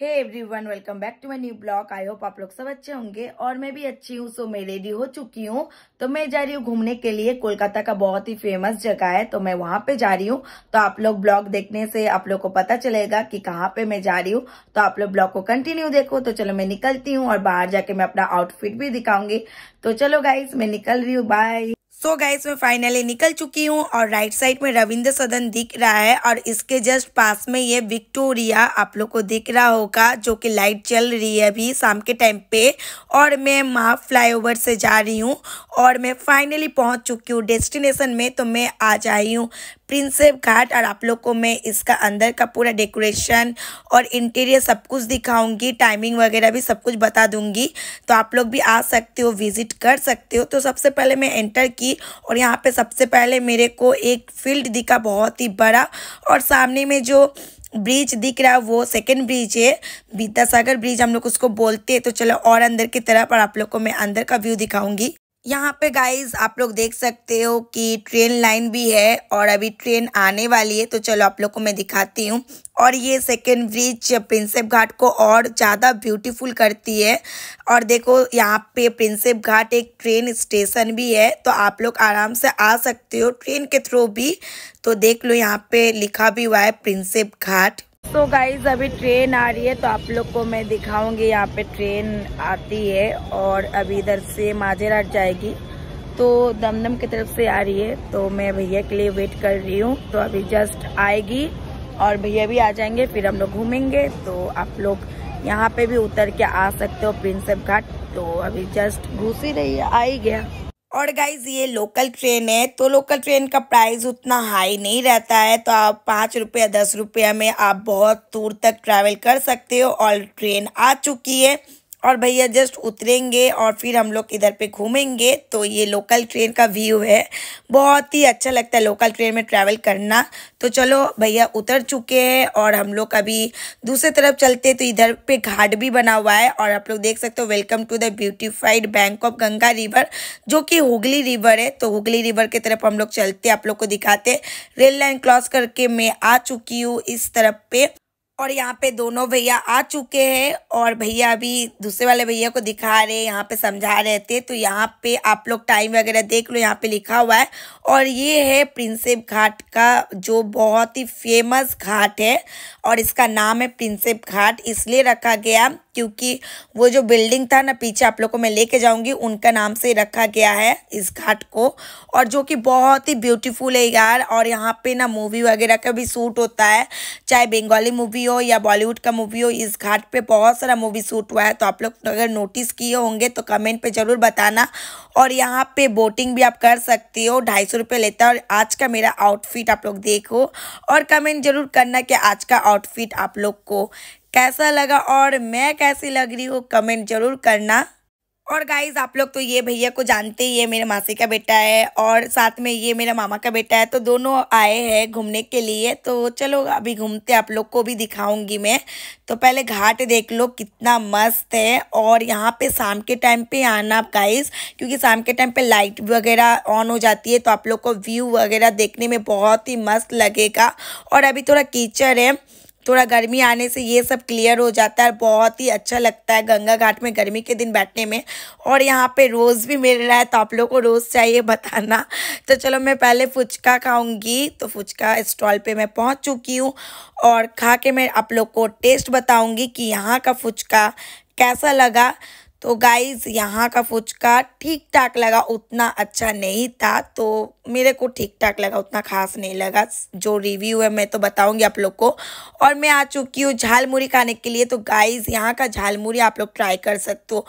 hey everyone welcome back to my new blog I hope आप लोग सब अच्छे होंगे और मैं भी अच्छी हूँ सो मैं रेडी हो चुकी हूँ तो मैं जा रही हूँ घूमने के लिए कोलकाता का बहुत ही फेमस जगह है तो मैं वहां पे जा रही हूँ तो आप लोग ब्लॉग देखने से आप लोग को पता चलेगा कि कहाँ पे मैं जा रही हूँ तो आप लोग ब्लॉग को कंटिन्यू देखो तो चलो मैं निकलती हूँ और बाहर जाके मैं अपना आउटफिट भी दिखाऊंगी तो चलो गाइज मैं निकल रही हूँ बाय सो so गाइस मैं फाइनली निकल चुकी हूँ और राइट साइड में रविंद्र सदन दिख रहा है और इसके जस्ट पास में ये विक्टोरिया आप लोग को दिख रहा होगा जो कि लाइट चल रही है अभी शाम के टाइम पे और मैं माँ फ्लाईओवर से जा रही हूँ और मैं फाइनली पहुँच चुकी हूँ डेस्टिनेशन में तो मैं आ रही हूँ प्रिंसेप घाट और आप लोग को मैं इसका अंदर का पूरा डेकोरेशन और इंटीरियर सब कुछ दिखाऊंगी टाइमिंग वगैरह भी सब कुछ बता दूंगी तो आप लोग भी आ सकते हो विजिट कर सकते हो तो सबसे पहले मैं एंटर की और यहाँ पे सबसे पहले मेरे को एक फील्ड दिखा बहुत ही बड़ा और सामने में जो ब्रिज दिख रहा है वो सेकेंड ब्रिज है विद्यासागर ब्रिज हम लोग उसको बोलते हैं तो चलो और अंदर की तरफ और आप लोग को मैं अंदर का व्यू दिखाऊंगी यहाँ पे गाइज आप लोग देख सकते हो कि ट्रेन लाइन भी है और अभी ट्रेन आने वाली है तो चलो आप लोग को मैं दिखाती हूँ और ये सेकेंड ब्रिज प्रिंसेप घाट को और ज़्यादा ब्यूटीफुल करती है और देखो यहाँ पे प्रिंसेप घाट एक ट्रेन स्टेशन भी है तो आप लोग आराम से आ सकते हो ट्रेन के थ्रू भी तो देख लो यहाँ पे लिखा भी हुआ है प्रिंसेप घाट तो गाइज अभी ट्रेन आ रही है तो आप लोग को मैं दिखाऊंगी यहाँ पे ट्रेन आती है और अभी इधर से माजेराट जाएगी तो दमदम की तरफ से आ रही है तो मैं भैया के लिए वेट कर रही हूँ तो अभी जस्ट आएगी और भैया भी आ जाएंगे फिर हम लोग घूमेंगे तो आप लोग यहाँ पे भी उतर के आ सकते हो प्रिंसेप घाट तो अभी जस्ट घुस ही रही है आ ही गया और गाइज ये लोकल ट्रेन है तो लोकल ट्रेन का प्राइस उतना हाई नहीं रहता है तो आप पाँच रुपया दस रुपया में आप बहुत दूर तक ट्रैवल कर सकते हो और ट्रेन आ चुकी है और भैया जस्ट उतरेंगे और फिर हम लोग इधर पे घूमेंगे तो ये लोकल ट्रेन का व्यू है बहुत ही अच्छा लगता है लोकल ट्रेन में ट्रैवल करना तो चलो भैया उतर चुके हैं और हम लोग अभी दूसरे तरफ चलते तो इधर पे घाट भी बना हुआ है और आप लोग देख सकते हो welcome to the beautified bank of Ganga river जो कि हुगली रिवर है तो हुगली रिवर की तरफ हम लोग चलते आप लोग को दिखाते रेल लाइन क्रॉस करके मैं आ चुकी हूँ इस तरफ पे और यहाँ पे दोनों भैया आ चुके हैं और भैया अभी दूसरे वाले भैया को दिखा रहे हैं यहाँ पे समझा रहे थे तो यहाँ पे आप लोग टाइम वगैरह देख लो यहाँ पे लिखा हुआ है और ये है प्रिंसेप घाट का जो बहुत ही फेमस घाट है और इसका नाम है प्रिंसेप घाट इसलिए रखा गया क्योंकि वो जो बिल्डिंग था ना पीछे आप लोग को मैं लेके जाऊंगी उनका नाम से रखा गया है इस घाट को और जो कि बहुत ही ब्यूटीफुल है यार और यहाँ पे ना मूवी वगैरह का भी शूट होता है चाहे बंगाली मूवी हो या बॉलीवुड का मूवी हो इस घाट पे बहुत सारा मूवी शूट हुआ है तो आप लोग अगर नोटिस किए होंगे तो कमेंट पर ज़रूर बताना और यहाँ पर बोटिंग भी आप कर सकते हो ढाई सौ रुपये लेता है और आज का मेरा आउटफिट आप लोग देखो और कमेंट जरूर करना कि आज का आउटफिट आप लोग को कैसा लगा और मैं कैसी लग रही हूँ कमेंट जरूर करना और गाइज आप लोग तो ये भैया को जानते ही है मेरे मासी का बेटा है और साथ में ये मेरा मामा का बेटा है तो दोनों आए हैं घूमने के लिए तो चलो अभी घूमते आप लोग को भी दिखाऊंगी मैं तो पहले घाट देख लो कितना मस्त है और यहाँ पे शाम के टाइम पे आना आप गाइज क्योंकि शाम के टाइम पे लाइट वगैरह ऑन हो जाती है तो आप लोग को व्यू वगैरह देखने में बहुत ही मस्त लगेगा और अभी थोड़ा कीचड़ है थोड़ा गर्मी आने से ये सब क्लियर हो जाता है बहुत ही अच्छा लगता है गंगा घाट में गर्मी के दिन बैठने में और यहाँ पे रोज़ भी मिल रहा है तो आप लोग को रोज़ चाहिए बताना तो चलो मैं पहले फुचका खाऊंगी तो फुचका स्टॉल पे मैं पहुँच चुकी हूँ और खा के मैं आप लोग को टेस्ट बताऊँगी कि यहाँ का फुचका कैसा लगा तो गाइज़ यहाँ का फुचका ठीक ठाक लगा उतना अच्छा नहीं था तो मेरे को ठीक ठाक लगा उतना खास नहीं लगा जो रिव्यू है मैं तो बताऊँगी आप लोग को और मैं आ चुकी हूँ झालमुरी खाने के लिए तो गाइज़ यहाँ का झालमुरी आप लोग ट्राई कर सकते हो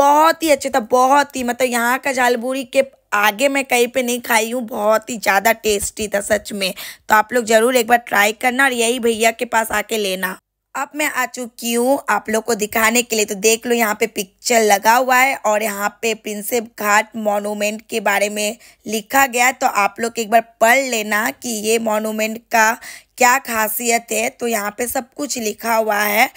बहुत ही अच्छा था बहुत ही मतलब यहाँ का झालमुरी के आगे मैं कहीं पे नहीं खाई हूँ बहुत ही ज़्यादा टेस्टी था सच में तो आप लोग ज़रूर एक बार ट्राई करना और यही भैया के पास आके लेना अब मैं आ चुकी हूँ आप लोग को दिखाने के लिए तो देख लो यहाँ पे पिक्चर लगा हुआ है और यहाँ पे प्रिंसेप घाट मॉन्यूमेंट के बारे में लिखा गया है तो आप लोग एक बार पढ़ लेना कि ये मॉन्यूमेंट का क्या खासियत है तो यहाँ पे सब कुछ लिखा हुआ है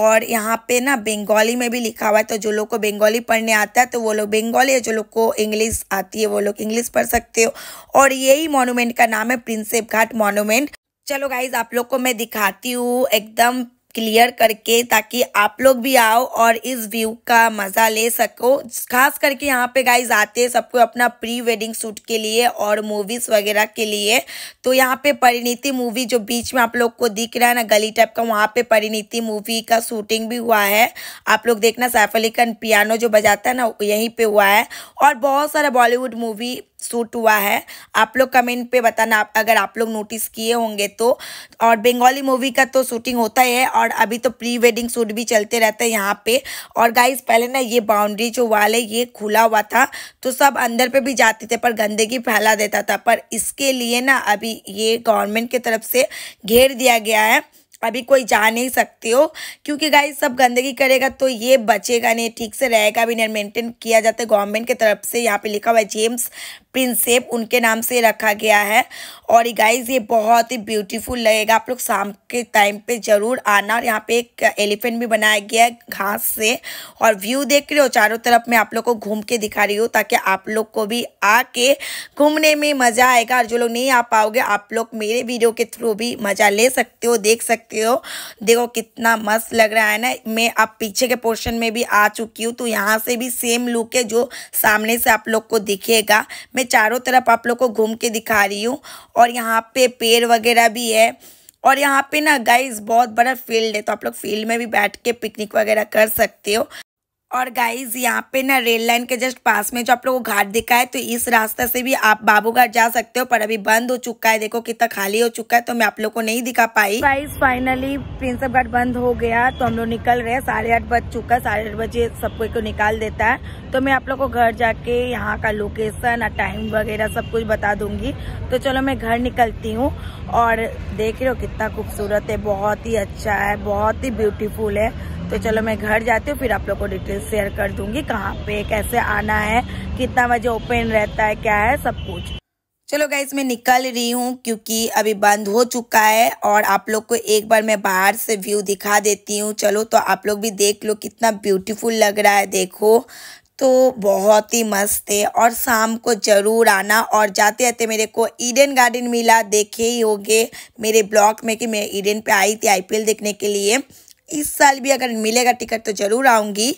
और यहाँ पे ना बंगाली में भी लिखा हुआ है तो जो लोग को बंगाली पढ़ने आता है तो वो लोग बंगाली है जो लोग को इंग्लिश आती है वो लोग इंग्लिश पढ़ सकते हो और यही मोनूमेंट का नाम है प्रिंसेप घाट मोनूमेंट चलो गाइज आप लोग को मैं दिखाती हूँ एकदम क्लियर करके ताकि आप लोग भी आओ और इस व्यू का मज़ा ले सको खास करके यहाँ पे गाइज आते हैं सबको अपना प्री वेडिंग शूट के लिए और मूवीज़ वगैरह के लिए तो यहाँ पे परिणीति मूवी जो बीच में आप लोग को दिख रहा है ना गली टाइप का वहाँ पे परिणीति मूवी का शूटिंग भी हुआ है आप लोग देखना सैफ अली खान पियानो जो बजाता है ना यहीं पर हुआ है और बहुत सारा बॉलीवुड मूवी सूट हुआ है आप लोग कमेंट पे बताना आप अगर आप लोग नोटिस किए होंगे तो और बंगाली मूवी का तो शूटिंग होता ही है और अभी तो प्री वेडिंग शूट भी चलते रहते हैं यहाँ पे और गाइज पहले ना ये बाउंड्री जो वाल है ये खुला हुआ था तो सब अंदर पे भी जाते थे पर गंदगी फैला देता था पर इसके लिए ना अभी ये गवर्नमेंट की तरफ से घेर दिया गया है अभी कोई जा नहीं सकते हो क्योंकि गाइस सब गंदगी करेगा तो ये बचेगा नहीं ठीक से रहेगा भी नहीं मेंटेन किया जाता है गवर्नमेंट की तरफ से यहाँ पे लिखा हुआ है जेम्स प्रिंसेप उनके नाम से रखा गया है और गाइज ये बहुत ही ब्यूटीफुल लगेगा आप लोग शाम के टाइम पे ज़रूर आना और यहाँ पे एक एलिफेंट भी बनाया गया है घास से और व्यू देख रहे हो चारों तरफ मैं आप लोग को घूम के दिखा रही हूँ ताकि आप लोग को भी आके घूमने में मज़ा आएगा और जो लोग नहीं आ पाओगे आप लोग मेरे वीडियो के थ्रू भी मज़ा ले सकते हो देख सकते हो देखो कितना मस्त लग रहा है ना मैं अब पीछे के पोर्शन में भी आ चुकी हूँ तो यहाँ से भी सेम लुक है जो सामने से आप लोग को दिखेगा मैं चारों तरफ आप लोग को घूम के दिखा रही हूँ और यहाँ पे पेड़ वगैरह भी है और यहाँ पे ना गाइस बहुत बड़ा फील्ड है तो आप लोग फील्ड में भी बैठ के पिकनिक वगैरह कर सकते हो और गाइज यहाँ पे ना रेल लाइन के जस्ट पास में जो आप लोगों को घाट दिखा है तो इस रास्ते से भी आप बाबू घाट जा सकते हो पर अभी बंद हो चुका है देखो कितना खाली हो चुका है तो मैं आप लोग को नहीं दिखा पाई गाइज फाइनली प्रिंसअप घाट बंद हो गया तो हम लोग निकल रहे हैं साढ़े आठ बज चुका है साढ़े आठ बजे सबको को निकाल देता है तो मैं आप लोग को घर जाके यहाँ का लोकेशन और टाइम वगैरह सब कुछ बता दूंगी तो चलो मैं घर निकलती हूँ और देख रहे हो कितना खूबसूरत है बहुत ही अच्छा है बहुत ही ब्यूटीफुल है तो चलो मैं घर जाती हूँ फिर आप लोग को डिटेल शेयर कर दूंगी कहाँ पे कैसे आना है कितना बजे ओपन रहता है क्या है सब कुछ चलो गाइज मैं निकल रही हूँ क्योंकि अभी बंद हो चुका है और आप लोग को एक बार मैं बाहर से व्यू दिखा देती हूँ चलो तो आप लोग भी देख लो कितना ब्यूटीफुल लग रहा है देखो तो बहुत ही मस्त है और शाम को ज़रूर आना और जाते जाते मेरे को ईडन गार्डन मिला देखे ही होगे मेरे ब्लॉग में कि मैं ईडन पे आई थी आईपीएल देखने के लिए इस साल भी अगर मिलेगा टिकट तो ज़रूर आऊँगी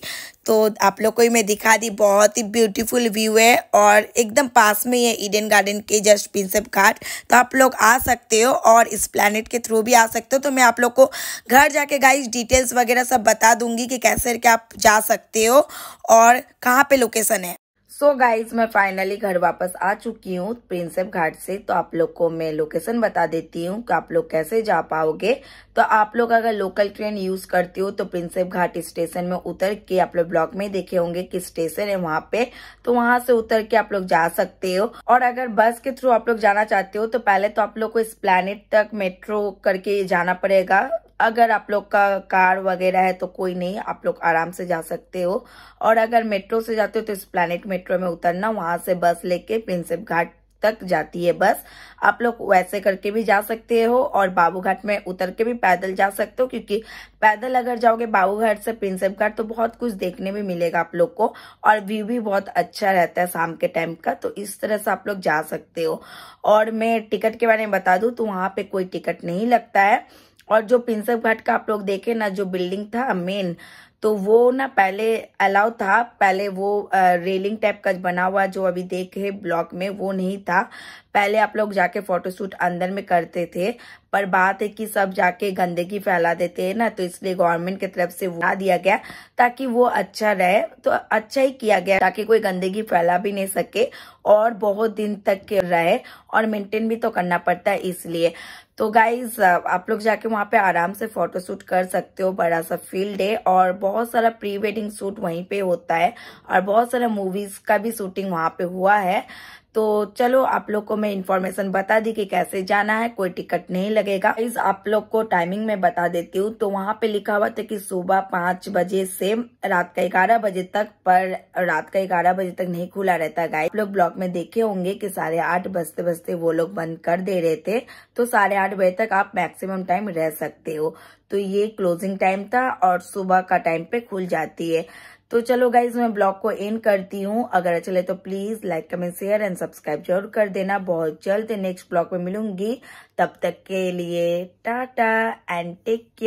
तो आप लोग को ही मैं दिखा दी बहुत ही ब्यूटीफुल व्यू है और एकदम पास में ही है ईडन गार्डन के जस्ट प्रिंसप घाट तो आप लोग आ सकते हो और इस प्लानट के थ्रू भी आ सकते हो तो मैं आप लोग को घर जाके गाइस डिटेल्स वगैरह सब बता दूंगी कि कैसे क्या आप जा सकते हो और कहाँ पे लोकेसन है सो so गाइज मैं फाइनली घर वापस आ चुकी हूँ प्रिंसेप घाट से तो आप लोग को मैं लोकेशन बता देती हूँ कि आप लोग कैसे जा पाओगे तो आप लोग अगर लोकल ट्रेन यूज करते हो तो प्रिंसेप घाट स्टेशन में उतर के आप लोग ब्लॉक में देखे होंगे कि स्टेशन है वहां पे तो वहां से उतर के आप लोग जा सकते हो और अगर बस के थ्रू आप लोग जाना चाहते हो तो पहले तो आप लोग को इस प्लानिट तक मेट्रो करके जाना पड़ेगा अगर आप लोग का कार वगैरह है तो कोई नहीं आप लोग आराम से जा सकते हो और अगर मेट्रो से जाते हो तो इस प्लानिट मेट्रो में उतरना वहां से बस लेके प्रिंसेप घाट तक जाती है बस आप लोग वैसे करके भी जा सकते हो और बाबूघाट में उतर के भी पैदल जा सकते हो क्योंकि पैदल अगर जाओगे बाबूघाट से प्रिंसेप घाट तो बहुत कुछ देखने भी मिलेगा आप लोग को और व्यू भी बहुत अच्छा रहता है शाम के टाइम का तो इस तरह से आप लोग जा सकते हो और मैं टिकट के बारे में बता दू तो वहां पे कोई टिकट नहीं लगता है और जो प्रिंसेप घाट का आप लोग देखे ना जो बिल्डिंग था मेन तो वो ना पहले अलाउ था पहले वो रेलिंग टाइप का बना हुआ जो अभी देखे ब्लॉक में वो नहीं था पहले आप लोग जाके फोटोशूट अंदर में करते थे पर बात है कि सब जाके गंदगी फैला देते हैं ना तो इसलिए गवर्नमेंट की तरफ से बना दिया गया ताकि वो अच्छा रहे तो अच्छा ही किया गया ताकि कोई गंदगी फैला भी नहीं सके और बहुत दिन तक रहे और मेंटेन भी तो करना पड़ता है इसलिए तो गाइज आप लोग जाके वहाँ पे आराम से फोटोशूट कर सकते हो बड़ा सा फील्ड है और बहुत सारा प्री वेडिंग शूट वहीं पे होता है और बहुत सारा मूवीज का भी शूटिंग वहाँ पे हुआ है तो चलो आप लोग को मैं इन्फॉर्मेशन बता दी कि कैसे जाना है कोई टिकट नहीं लगेगा इस आप लोग को टाइमिंग में बता देती हूँ तो वहाँ पे लिखा हुआ था कि सुबह पांच बजे से रात का ग्यारह बजे तक पर रात का ग्यारह बजे तक नहीं खुला रहता गाय लोग ब्लॉग में देखे होंगे कि साढ़े आठ बजते बजते वो लोग बंद कर दे रहे थे तो साढ़े आठ बजे तक आप मैक्सिमम टाइम रह सकते हो तो ये क्लोजिंग टाइम था और सुबह का टाइम पे खुल जाती है तो चलो गाइज मैं ब्लॉग को एंड करती हूँ अगर अच्छा लगे तो please like comment share and subscribe जरूर कर देना बहुत जल्द नेक्स्ट ब्लॉग में मिलूंगी तब तक के लिए टाटा एंड टेक केयर